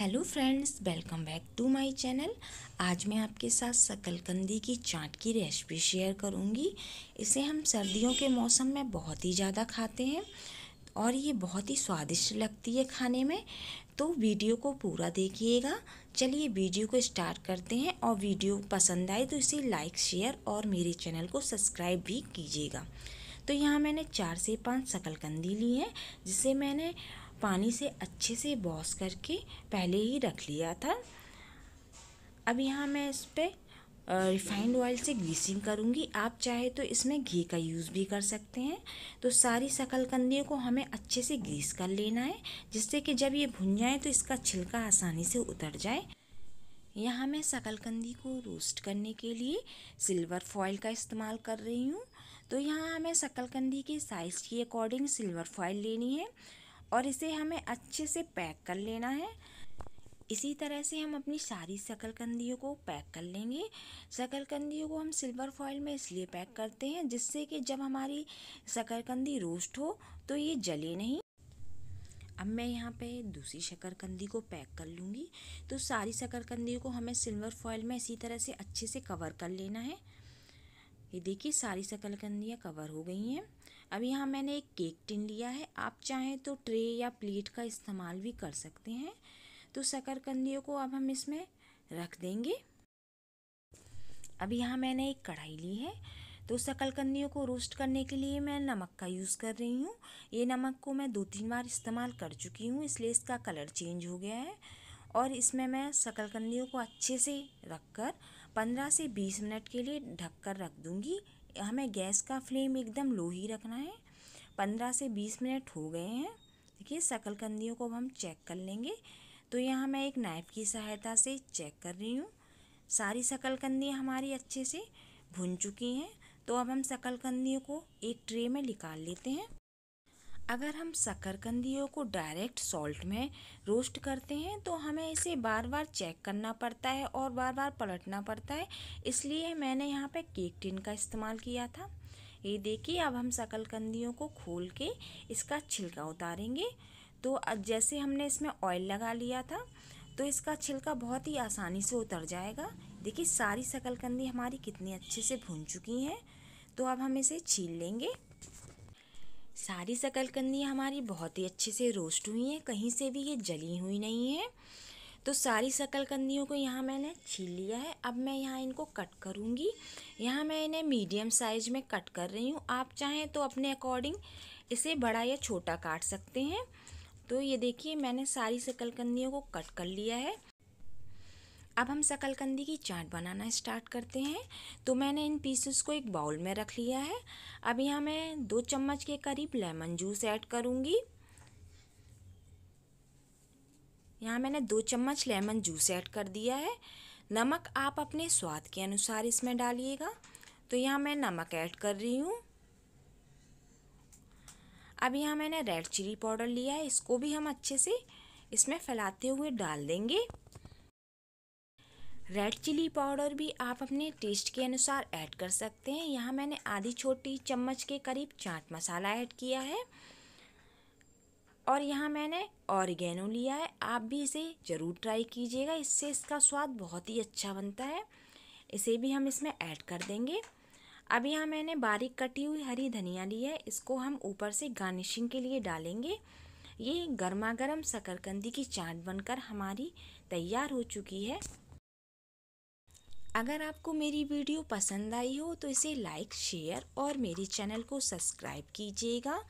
hello friends welcome back to my channel आज मैं आपके साथ सकलकंदी की चाट की रेसिपी शेयर करूंगी इसे हम सर्दियों के मौसम में बहुत ही ज़्यादा खाते हैं और ये बहुत ही स्वादिष्ट लगती है खाने में तो वीडियो को पूरा देखिएगा चलिए वीडियो को स्टार्ट करते हैं और वीडियो पसंद आए तो इसे लाइक शेयर और मेरे चैनल को सब्सक्राइब भी कीजिएगा तो यहाँ मैंने चार से पाँच सकलकंदी ली है जिसे मैंने पानी से अच्छे से बॉस करके पहले ही रख लिया था अब यहाँ मैं इस पर रिफाइंड ऑयल से ग्रीसिंग करूँगी आप चाहे तो इसमें घी का यूज़ भी कर सकते हैं तो सारी शकलकंदियों को हमें अच्छे से ग्रीस कर लेना है जिससे कि जब ये भुन जाए तो इसका छिलका आसानी से उतर जाए यहाँ मैं शकलकंदी को रोस्ट करने के लिए सिल्वर फॉयल का इस्तेमाल कर रही हूँ तो यहाँ हमें शकलकंदी के साइज़ के अकॉर्डिंग सिल्वर फॉयल लेनी है और इसे हमें अच्छे से पैक कर लेना है इसी तरह से हम अपनी सारी शकलकंदियों को पैक कर लेंगे शकलकंदियों को हम सिल्वर फॉइल में इसलिए पैक करते हैं जिससे कि जब हमारी शकलकंदी रोस्ट हो तो ये जले नहीं अब मैं यहाँ पे दूसरी शकरकंदी को पैक कर लूँगी तो सारी शकरकंदियों को हमें सिल्वर फॉयल में इसी तरह से अच्छे से कवर कर लेना है ये देखिए सारी शकलकंदियाँ कवर हो गई हैं अब यहाँ मैंने एक केक टिन लिया है आप चाहें तो ट्रे या प्लेट का इस्तेमाल भी कर सकते हैं तो शकरकंदियों को अब हम इसमें रख देंगे अब यहाँ मैंने एक कढ़ाई ली है तो शकरकंदियों को रोस्ट करने के लिए मैं नमक का यूज़ कर रही हूँ ये नमक को मैं दो तीन बार इस्तेमाल कर चुकी हूँ इसलिए इसका कलर चेंज हो गया है और इसमें मैं शकरकंदियों को अच्छे से रख कर पंद्रह से बीस मिनट के लिए ढक कर रख दूँगी हमें गैस का फ्लेम एकदम लो ही रखना है पंद्रह से बीस मिनट हो गए हैं देखिए कंदियों को अब हम चेक कर लेंगे तो यहाँ मैं एक नाइफ़ की सहायता से चेक कर रही हूँ सारी कंदियाँ हमारी अच्छे से भुन चुकी हैं तो अब हम कंदियों को एक ट्रे में निकाल लेते हैं अगर हम शकरकंदियों को डायरेक्ट सॉल्ट में रोस्ट करते हैं तो हमें इसे बार बार चेक करना पड़ता है और बार बार पलटना पड़ता है इसलिए मैंने यहाँ पे केक टिन का इस्तेमाल किया था ये देखिए अब हम शकलकंदियों को खोल के इसका छिलका उतारेंगे तो जैसे हमने इसमें ऑयल लगा लिया था तो इसका छिलका बहुत ही आसानी से उतर जाएगा देखिए सारी शक्लकंदी हमारी कितनी अच्छे से भून चुकी हैं तो अब हम इसे छील लेंगे सारी शकलकंदी हमारी बहुत ही अच्छे से रोस्ट हुई हैं कहीं से भी ये जली हुई नहीं है तो सारी शकलकंदियों को यहाँ मैंने छील लिया है अब मैं यहाँ इनको कट करूँगी यहाँ मैं इन्हें मीडियम साइज़ में कट कर रही हूँ आप चाहें तो अपने अकॉर्डिंग इसे बड़ा या छोटा काट सकते हैं तो ये देखिए मैंने सारी शकलकंदियों को कट कर लिया है अब हम शकलकंदी की चाट बनाना स्टार्ट करते हैं तो मैंने इन पीसेस को एक बाउल में रख लिया है अब यहाँ मैं दो चम्मच के करीब लेमन जूस ऐड करूँगी यहाँ मैंने दो चम्मच लेमन जूस ऐड कर दिया है नमक आप अपने स्वाद के अनुसार इसमें डालिएगा तो यहाँ मैं नमक ऐड कर रही हूँ अब यहाँ मैंने रेड चिली पाउडर लिया है इसको भी हम अच्छे से इसमें फैलाते हुए डाल देंगे रेड चिली पाउडर भी आप अपने टेस्ट के अनुसार ऐड कर सकते हैं यहाँ मैंने आधी छोटी चम्मच के करीब चाट मसाला ऐड किया है और यहाँ मैंने ऑरिगेनो लिया है आप भी इसे ज़रूर ट्राई कीजिएगा इससे इसका स्वाद बहुत ही अच्छा बनता है इसे भी हम इसमें ऐड कर देंगे अब यहाँ मैंने बारीक कटी हुई हरी धनिया ली है इसको हम ऊपर से गार्निशिंग के लिए डालेंगे ये गर्मा गर्म शकरकंदी की चाट बनकर हमारी तैयार हो चुकी है अगर आपको मेरी वीडियो पसंद आई हो तो इसे लाइक शेयर और मेरे चैनल को सब्सक्राइब कीजिएगा